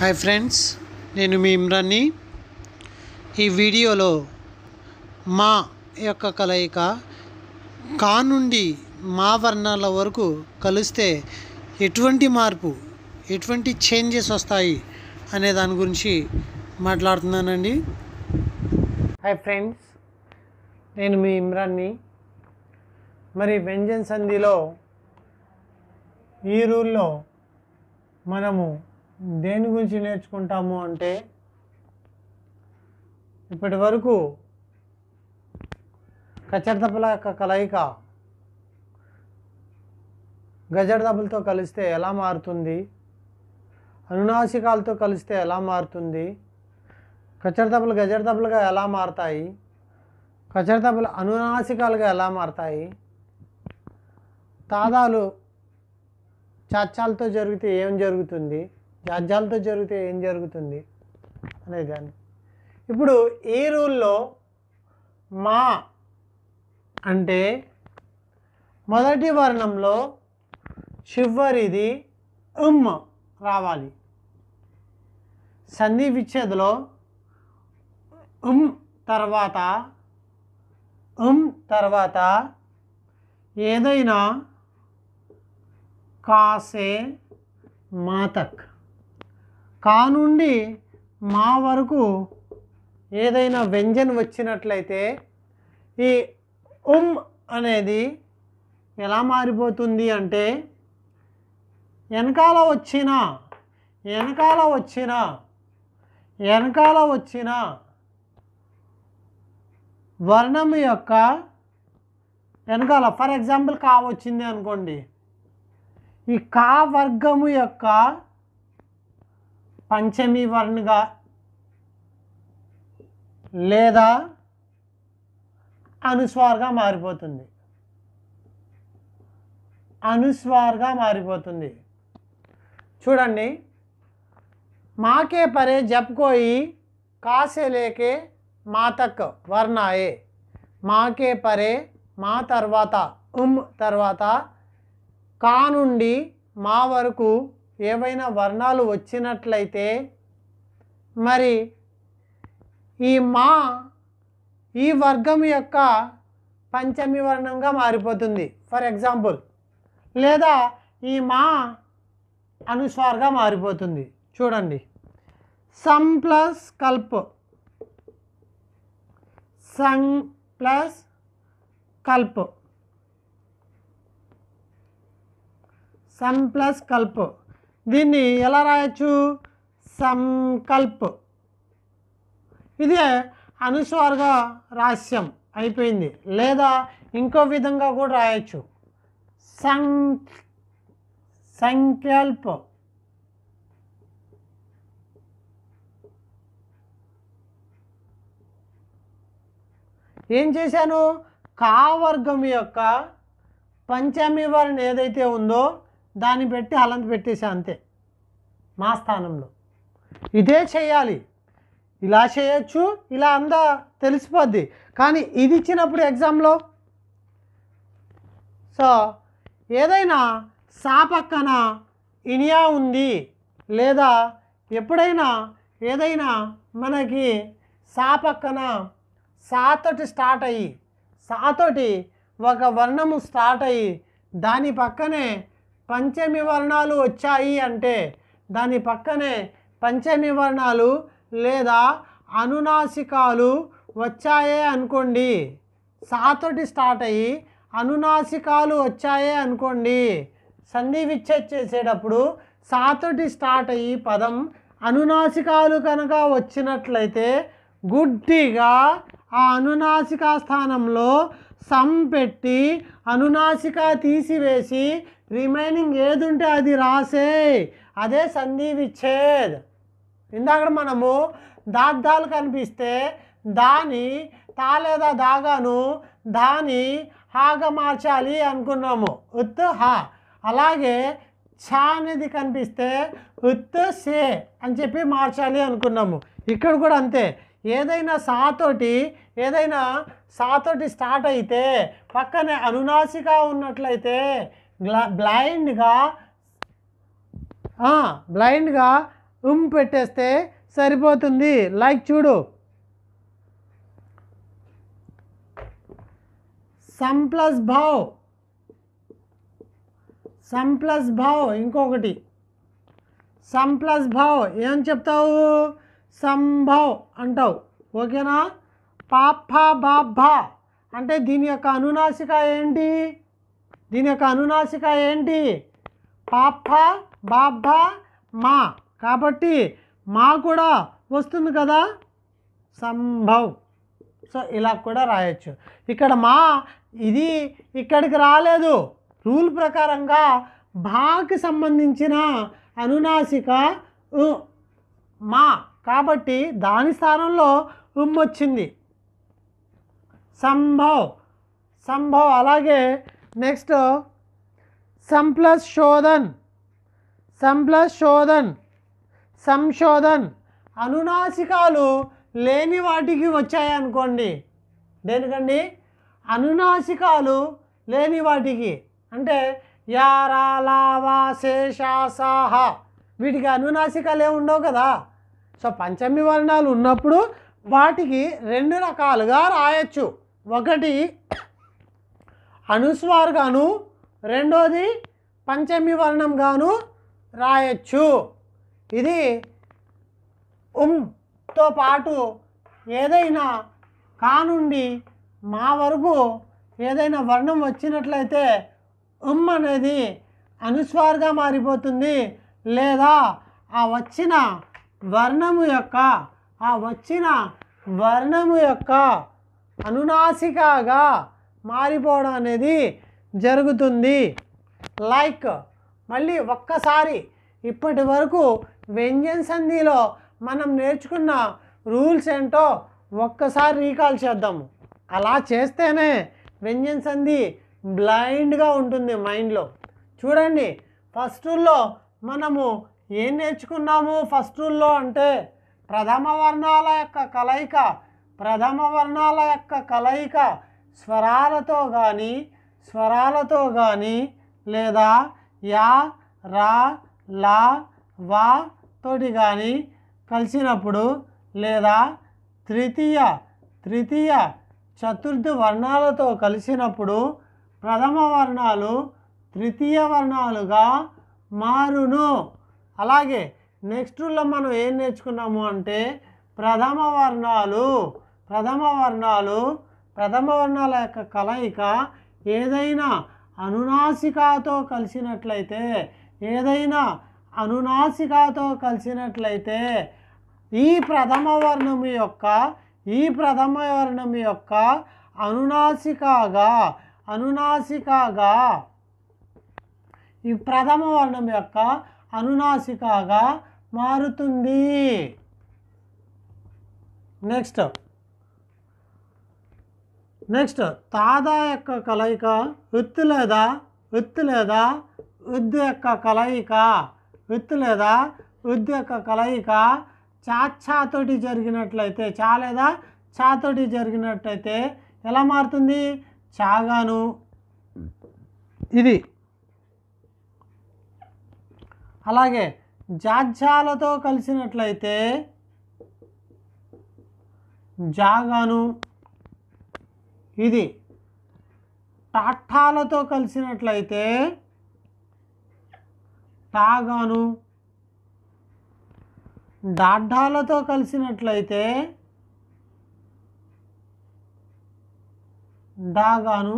hi friends నేను మీ ఇమ్రాన్ని ఈ వీడియోలో మా యొక్క కలయిక కా నుండి మా వర్ణాల వరకు కలిస్తే ఎటువంటి మార్పు ఎటువంటి చేంజెస్ వస్తాయి అనే దాని గురించి మాట్లాడుతున్నానండి హాయ్ ఫ్రెండ్స్ నేను మీ ఇమ్రాన్ని మరి వ్యంజన్ సంధిలో ఈ రూల్లో మనము దేని గురించి నేర్చుకుంటాము అంటే ఇప్పటి వరకు కచ్చడదెబ్బల యొక్క కలయిక గజడదెబ్బలతో కలిస్తే ఎలా మారుతుంది అనునాసికాలతో కలిస్తే ఎలా మారుతుంది కచ్చడదెబ్బలు గజడదెబ్బలుగా ఎలా మారతాయి కచ్చడదెబ్బలు అనునాసికాలుగా ఎలా మారతాయి తాదాలు చాచాలతో జరిగితే ఏం జరుగుతుంది జాజ్యాలతో జరిగితే ఏం జరుగుతుంది అనే కానీ ఇప్పుడు ఈ రూల్లో మా అంటే మొదటి వర్ణంలో చివరిది ఉమ్ రావాలి సంధి విచ్ఛేదలో ఉమ్ తర్వాత ఉమ్ తర్వాత ఏదైనా కాసే మాతక్ కానుండి మా వరకు ఏదైనా వ్యంజన్ వచ్చినట్లయితే ఈ ఉమ్ అనేది ఎలా మారిపోతుంది అంటే వెనకాల వచ్చిన వెనకాల వచ్చిన వెనకాల వచ్చిన వర్ణం యొక్క వెనకాల ఫర్ ఎగ్జాంపుల్ కా వచ్చింది అనుకోండి ఈ కా వర్గము యొక్క పంచమి వర్ణగా లేదా అనుస్వార్గా మారిపోతుంది అనుస్వార్గా మారిపోతుంది చూడండి మాకే పరే జప్కోయి కాసే లేకే మా తక్ వర్ణాయే మాకే పరే మా తర్వాత ఉమ్ తర్వాత కా నుండి మా వరకు ఏవైనా వర్ణాలు వచ్చినట్లయితే మరి ఈ మా ఈ వర్గం యొక్క పంచమి వర్ణంగా మారిపోతుంది ఫర్ ఎగ్జాంపుల్ లేదా ఈ మా అనుస్వార్గా మారిపోతుంది చూడండి సమ్ ప్లస్ కల్ప్ సంగ్ ప్లస్ కల్ప్ సమ్ ప్లస్ కల్ప్ దీన్ని ఎలా రాయొచ్చు సంకల్ప్ ఇదే అనుస్వార్గ రహస్యం అయిపోయింది లేదా ఇంకో విధంగా కూడా రాయొచ్చు సం సంకల్ప్ ఏం చేశాను కావర్గం యొక్క పంచమి వర్ణ ఏదైతే ఉందో దాన్ని పెట్టి అలంత పెట్టేసా అంతే మా స్థానంలో ఇదే చేయాలి ఇలా చేయొచ్చు ఇలా అందా తెలిసిపోద్ది కానీ ఇది ఇచ్చినప్పుడు ఎగ్జామ్లో సో ఏదైనా సా పక్కన ఇనియా ఉంది లేదా ఎప్పుడైనా ఏదైనా మనకి సా పక్కన సాతోటి స్టార్ట్ అయ్యి సాతోటి ఒక వర్ణము స్టార్ట్ అయ్యి దాని పక్కనే పంచమి వర్ణాలు వచ్చాయి అంటే దాని పక్కనే పంచమి వర్ణాలు లేదా అనునాసికాలు వచ్చాయే అనుకోండి సాతోటి స్టార్ట్ అయ్యి అనునాసికాలు వచ్చాయే అనుకోండి సంధి విచ్ఛేద్ చేసేటప్పుడు సాతోటి స్టార్ట్ అయ్యి పదం అనునాసికాలు కనుక వచ్చినట్లయితే గుడ్డిగా ఆ అనునాసికా స్థానంలో సంపెట్టి పెట్టి అనునాసిక తీసివేసి రిమైనింగ్ ఏది ఉంటే అది రాసే అదే సంధి విచ్ఛేద్ ఇందాక మనము దాద్దాలు కనిపిస్తే దాని తా లేదా దాగాను దాని హాగా మార్చాలి అనుకున్నాము ఉత్ హా అలాగే ఛా అనేది కనిపిస్తే ఉత్ సే అని చెప్పి మార్చాలి అనుకున్నాము ఇక్కడ కూడా అంతే ఏదైనా సాతోటి ఏదైనా సాతోటి స్టార్ట్ అయితే పక్కనే అనునాసిగా ఉన్నట్లయితే బ్లైండ్గా బ్లైండ్గా ఉమ్ పెట్టేస్తే సరిపోతుంది లైక్ చూడు సమ్ ప్లస్ భావ్ సమ్ ప్లస్ భావ్ ఇంకొకటి సమ్ ప్లస్ భావ్ ఏం చెప్తావు సంభవ్ అంటావు ఓకేనా పాప బాభ అంటే దీని యొక్క అనునాశిక ఏంటి దీని యొక్క అనునాసిక ఏంటి పాప బాబ మా కాబట్టి మా కూడా వస్తుంది కదా సంభవ్ సో ఇలా కూడా రాయొచ్చు ఇక్కడ మా ఇది ఇక్కడికి రాలేదు రూల్ ప్రకారంగా భాకి సంబంధించిన అనునాసిక మా కాబట్టి దాని స్థానంలో ఉమ్ వచ్చింది సంభవ్ సంభవ్ అలాగే నెక్స్ట్ సంప్లస్ శోధన్ సంప్లస్ శోధన్ సంశోధన్ అనునాసికాలు లేని వాటికి వచ్చాయనుకోండి దేనికండి అనునాసికాలు లేని వాటికి అంటే యారాలావా లావా శేషాసాహ వీటికి అనునాసికాలు ఏమి ఉండవు కదా సో పంచమి వర్ణాలు ఉన్నప్పుడు వాటికి రెండు రకాలుగా రాయొచ్చు ఒకటి అనుస్వార్గాను రెండోది పంచమి గాను రాయొచ్చు ఇది తో పాటు ఏదైనా కా నుండి మా వరకు ఏదైనా వర్ణం వచ్చినట్లయితే ఉమ్ అనేది అనుస్వార్గా మారిపోతుంది లేదా ఆ వచ్చిన వర్ణము యొక్క ఆ వచ్చిన వర్ణము యొక్క అనునాసికగా మారిపోవడం అనేది జరుగుతుంది లైక్ మళ్ళీ ఒక్కసారి ఇప్పటి వరకు వ్యంజన్ సంధిలో మనం నేర్చుకున్న రూల్స్ ఏంటో ఒక్కసారి రీకాల్ చేద్దాము అలా చేస్తేనే వ్యంజన్ సంధి బ్లైండ్గా ఉంటుంది మైండ్లో చూడండి ఫస్ట్ రూల్లో మనము ఏం నేర్చుకున్నాము ఫస్ట్ రూల్లో అంటే ప్రథమ వర్ణాల యొక్క కలయిక ప్రథమ వర్ణాల యొక్క కలయిక స్వరాలతో కానీ స్వరాలతో కానీ లేదా యా రా లా వా తోటి కానీ కలిసినప్పుడు లేదా తృతీయ తృతీయ చతుర్థ వర్ణాలతో కలిసినప్పుడు ప్రథమ వర్ణాలు తృతీయ వర్ణాలుగా మారును అలాగే నెక్స్ట్లో మనం ఏం నేర్చుకున్నాము అంటే ప్రథమ వర్ణాలు ప్రథమ వర్ణాలు ప్రథమ వర్ణాల యొక్క కలయిక ఏదైనా అనునాసికాతో కలిసినట్లయితే ఏదైనా అనునాసికాతో కలిసినట్లయితే ఈ ప్రథమ వర్ణం యొక్క ఈ ప్రథమ వర్ణం యొక్క అనునాసికాగా అనునాసికాగా ఈ ప్రథమ వర్ణం యొక్క అనునాసికాగా మారుతుంది నెక్స్ట్ నెక్స్ట్ తాదా యొక్క కలయిక విత్ లేదా విత్ లేదా విద్య యొక్క కలయిక విత్ లేదా విద్య యొక్క కలయిక చాచాతోటి జరిగినట్లయితే చా లేదా చాతోటి జరిగినట్టయితే ఎలా మారుతుంది చాగాను ఇది అలాగే జాజ్యాలతో కలిసినట్లయితే జాగాను ఇది టాటాలతో కలిసినట్లయితే టాగాను డాడ్డాలతో కలిసినట్లయితే డాగాను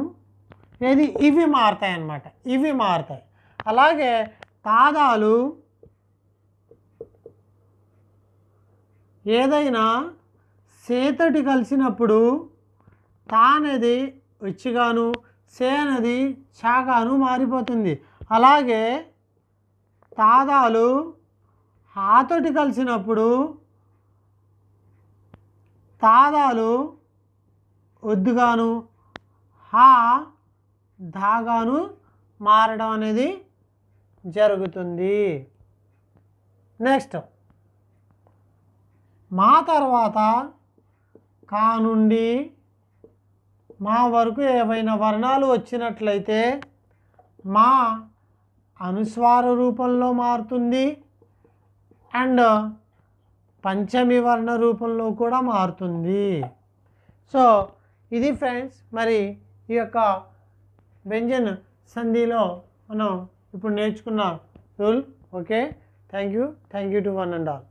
ఏది ఇవి మారుతాయి అన్నమాట ఇవి మారుతాయి అలాగే తాదాలు ఏదైనా సేతటి కలిసినప్పుడు తానది సే సేనది చాగాను మారిపోతుంది అలాగే తాదాలు హాతోటి కలిసినప్పుడు తాదాలు వద్దుగాను హా ధాగాను మారడం అనేది జరుగుతుంది నెక్స్ట్ మా తర్వాత కా నుండి మా వరకు ఏవైనా వర్ణాలు వచ్చినట్లయితే మా అనుస్వార రూపంలో మారుతుంది అండ్ పంచమి వర్ణ రూపంలో కూడా మారుతుంది సో ఇది ఫ్రెండ్స్ మరి ఈ యొక్క వ్యంజన్ సంధిలో మనం ఇప్పుడు నేర్చుకున్న rule okay thank you thank you to one and all